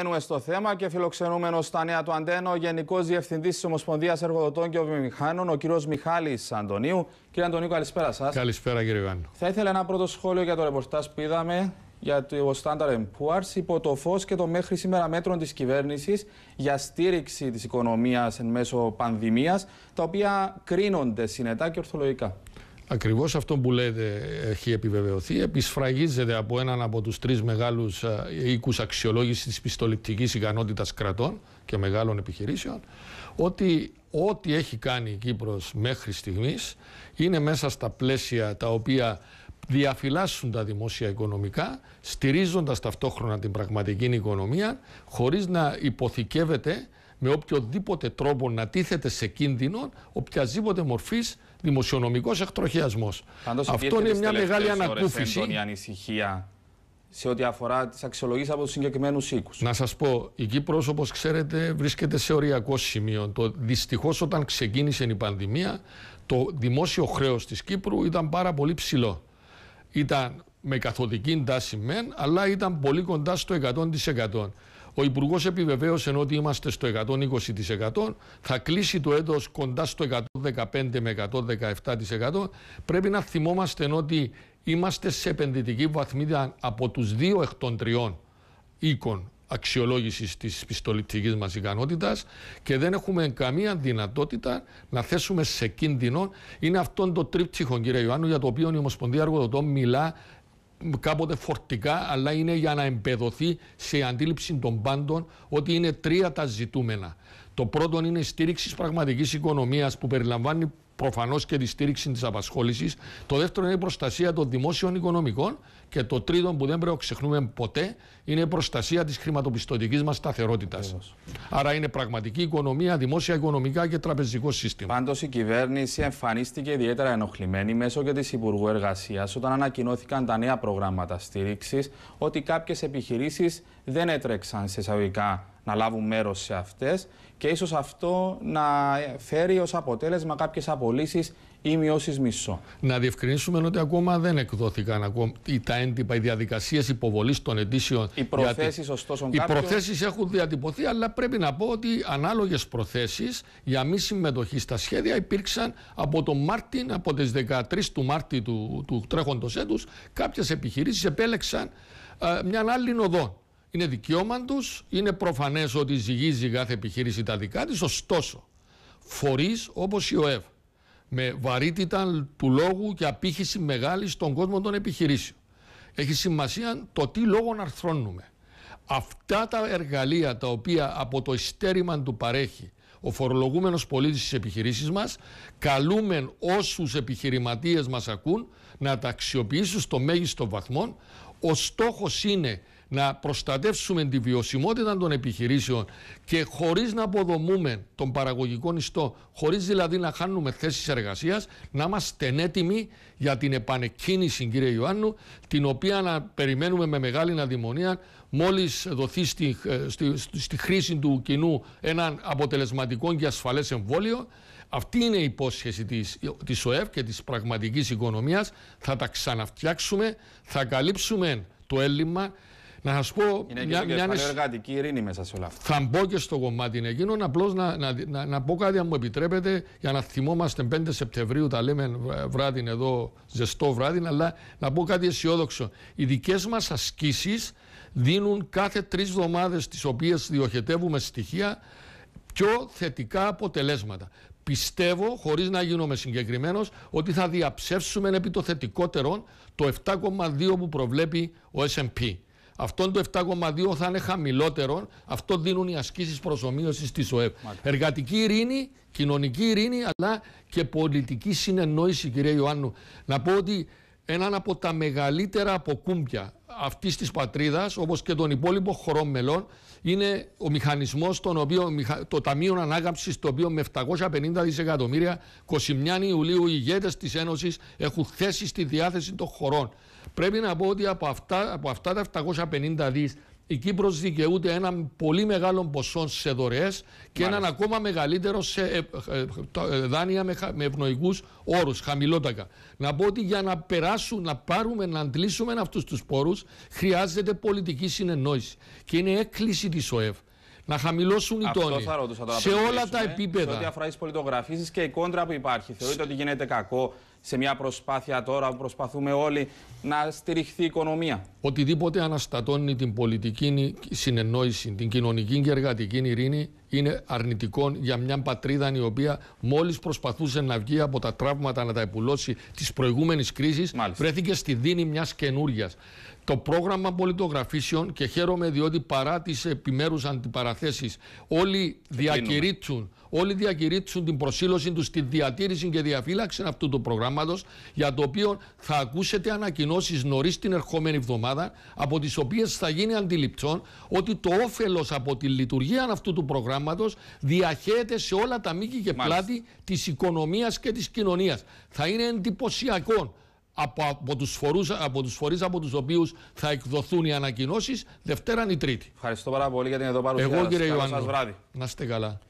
Μένουμε στο θέμα και φιλοξενούμενος στα νέα του Αντένο, ο Γενικός Διευθυντής της Ομοσπονδίας Εργοδοτών και Βιομηχάνων, ο κ. Μιχάλης Αντωνίου. Κύριε Αντωνίου, καλησπέρα σας. Καλησπέρα, κύριε Γιάννη. Θα ήθελα ένα πρώτο σχόλιο για το ρεπορτάζ που είδαμε για το Standard Poor's υπό το φως και το μέχρι σήμερα μέτρων της κυβέρνησης για στήριξη της οικονομίας εν μέσω πανδημίας, τα οποία κρίνονται συνετά και ορθολογικά. Ακριβώς αυτό που λέτε έχει επιβεβαιωθεί. Επισφραγίζεται από έναν από τους τρεις μεγάλους ε, οίκους αξιολόγησης της πιστοληπτικής ικανότητας κρατών και μεγάλων επιχειρήσεων ότι ό,τι έχει κάνει η Κύπρος μέχρι στιγμής είναι μέσα στα πλαίσια τα οποία διαφυλάσσουν τα δημόσια οικονομικά, στηρίζοντας ταυτόχρονα την πραγματική οικονομία, χωρίς να υποθηκεύεται με οποιοδήποτε τρόπο να τίθεται σε κίνδυνο οποιασδήποτε μορφής δημοσιονομικός εκτροχιασμός. Αυτό είναι μια μεγάλη ανακούφιση. η ανησυχία σε ό,τι αφορά τις αξιολογήσεις από τους συγκεκριμένους οίκους. Να σας πω, η Κύπρος, όπως ξέρετε, βρίσκεται σε οριακό σημείο. Δυστυχώς, όταν ξεκίνησε η πανδημία, το δημόσιο χρέος της Κύπρου ήταν πάρα πολύ ψηλό. Ήταν με καθοδική τάση μεν, αλλά ήταν πολύ κοντά στο 100%. Ο Υπουργός επιβεβαίωσε ότι είμαστε στο 120%, θα κλείσει το έτος κοντά στο 115 με 117%. Πρέπει να θυμόμαστε ότι είμαστε σε επενδυτική βαθμίδα από τους δύο εκ των τριών οίκων αξιολόγησης της πιστοληπτικής μας ικανότητας και δεν έχουμε καμία δυνατότητα να θέσουμε σε κίνδυνο. Είναι αυτό το τρίπτυχο, κύριε Ιωάννου, για το οποίο η Ομοσπονδία Αργοδοτών μιλά κάποτε φορτικά, αλλά είναι για να εμπεδοθεί σε αντίληψη των πάντων ότι είναι τρία τα ζητούμενα. Το πρώτο είναι η στήριξη πραγματικής οικονομίας που περιλαμβάνει προφανώς και τη στήριξη της απασχόλησης. Το δεύτερο είναι η προστασία των δημόσιων οικονομικών. Και το τρίτο που δεν πρέπει να ξεχνούμε ποτέ είναι η προστασία της χρηματοπιστωτικής μας σταθερότητας. Άρα είναι πραγματική οικονομία, δημόσια οικονομικά και τραπεζικό σύστημα. Πάντως η κυβέρνηση εμφανίστηκε ιδιαίτερα ενοχλημένη μέσω και της Υπουργού Εργασίας όταν ανακοινώθηκαν τα νέα προγράμματα στήριξης ότι κάποιες επιχειρήσεις δεν έτρεξαν σε εισαγωγικά να λάβουν μέρος σε αυτές και ίσως αυτό να φέρει ως αποτέλεσμα κάποιες απολύσεις ή μειώσεις μισό. Να διευκρινίσουμε ότι ακόμα δεν εκδόθηκαν ακόμα τα έντυπα, οι διαδικασίες υποβολής των αιτήσεων. Οι προθέσει, ωστόσο, Οι προθέσεις έχουν διατυπωθεί, αλλά πρέπει να πω ότι ανάλογες προθέσεις για μη συμμετοχή στα σχέδια υπήρξαν από τον Μάρτιν, από τις 13 του Μάρτιου του, του τρέχοντος έτους. Κάποιες επιχειρήσεις επέλεξαν ε, μια άλλη οδό είναι δικαίωμα τους, είναι προφανές ότι ζυγίζει κάθε επιχείρηση τα δικά της. Ωστόσο, φορείς όπως η ΟΕΒ, με βαρύτητα του λόγου και απήχηση μεγάλη στον κόσμο των επιχειρήσεων. Έχει σημασία το τι λόγο να αρθρώνουμε. Αυτά τα εργαλεία τα οποία από το ειστέρημα του παρέχει ο φορολογούμενος πολίτης της επιχειρήσης μας, καλούμε όσους επιχειρηματίες μας ακούν να τα αξιοποιήσουν στο μέγιστο βαθμό. Ο στόχος είναι να προστατεύσουμε τη βιωσιμότητα των επιχειρήσεων και χωρίς να αποδομούμε τον παραγωγικό ιστό, χωρίς δηλαδή να χάνουμε θέσεις εργασίας, να είμαστε έτοιμοι για την επανεκκίνηση, κύριε Ιωάννου, την οποία να περιμένουμε με μεγάλη αδειμονία μόλις δοθεί ε, στη, στη, χρήση του κοινού ένα αποτελεσματικό και ασφαλές εμβόλιο. Αυτή είναι η υπόσχεση της, της ΟΕΒ και της πραγματικής οικονομίας. Θα τα ξαναφτιάξουμε, θα καλύψουμε το έλλειμμα να σας πω. Είναι μια, και μια, εργατική ειρήνη μέσα σε όλα αυτά. Θα μπω και στο κομμάτι εκείνο. Απλώς να, να, να, να, πω κάτι, αν μου επιτρέπετε, για να θυμόμαστε 5 Σεπτεμβρίου, τα λέμε βράδυ εδώ, ζεστό βράδυ, αλλά να πω κάτι αισιόδοξο. Οι δικές μας ασκήσεις δίνουν κάθε τρεις εβδομάδες, τις οποίες διοχετεύουμε στοιχεία, πιο θετικά αποτελέσματα. Πιστεύω, χωρίς να γίνομαι συγκεκριμένος, ότι θα διαψεύσουμε επί το θετικότερο το 7,2 που προβλέπει ο SP. Αυτό το 7,2 θα είναι χαμηλότερο. Αυτό δίνουν οι ασκήσεις προσωμείωσης της ΟΕΠ. Εργατική ειρήνη, κοινωνική ειρήνη, αλλά και πολιτική συνεννόηση, κυρία Ιωάννου. Να πω ότι έναν από τα μεγαλύτερα αποκούμπια αυτής της πατρίδας όπως και των υπόλοιπων χωρών μελών είναι ο μηχανισμός τον οποίο, το Ταμείο Ανάκαμψη, το οποίο με 750 δισεκατομμύρια 29 Ιουλίου οι ηγέτες της Ένωσης έχουν θέσει στη διάθεση των χωρών. Πρέπει να πω ότι από αυτά, από αυτά τα 750 δις η Κύπρος δικαιούται έναν πολύ μεγάλο ποσό σε δωρεές και έναν ακόμα μεγαλύτερο σε ε, ε, ε, δάνεια με ευνοϊκούς όρους, χαμηλότακα. Να πω ότι για να περάσουν, να πάρουμε, να αντλήσουμε αυτούς τους πόρους. χρειάζεται πολιτική συνεννόηση και είναι έκκληση της ΟΕΒ να χαμηλώσουν οι τόνοι. σε όλα τα επίπεδα. Σε ό,τι αφορά τις και η κόντρα που υπάρχει. Θεωρείτε ότι γίνεται κακό σε μια προσπάθεια τώρα που προσπαθούμε όλοι να στηριχθεί η οικονομία. Οτιδήποτε αναστατώνει την πολιτική συνεννόηση, την κοινωνική και εργατική ειρήνη είναι αρνητικό για μια πατρίδα η οποία μόλις προσπαθούσε να βγει από τα τραύματα να τα επουλώσει της προηγούμενης κρίσης, βρέθηκε στη δίνη μιας καινούρια. Το πρόγραμμα πολιτογραφήσεων και χαίρομαι διότι παρά τις επιμέρους αντιπαραθέσεις, όλοι διακηρύττουν όλοι διακηρύξουν την προσήλωση τους στη διατήρηση και διαφύλαξη αυτού του προγράμματος, για το οποίο θα ακούσετε ανακοινώσεις νωρίς την ερχόμενη εβδομάδα, από τις οποίες θα γίνει αντιληπτό ότι το όφελος από τη λειτουργία αυτού του προγράμματος διαχέεται σε όλα τα μήκη και πλάτη της οικονομίας και της κοινωνίας. Θα είναι εντυπωσιακό από, από τους, από τους φορείς από τους οποίους θα εκδοθούν οι ανακοινώσεις Δευτέραν ή Τρίτη. Ευχαριστώ πάρα πολύ για την εδώ παρουσία. Εγώ κύριε Ιωάννη, να είστε καλά.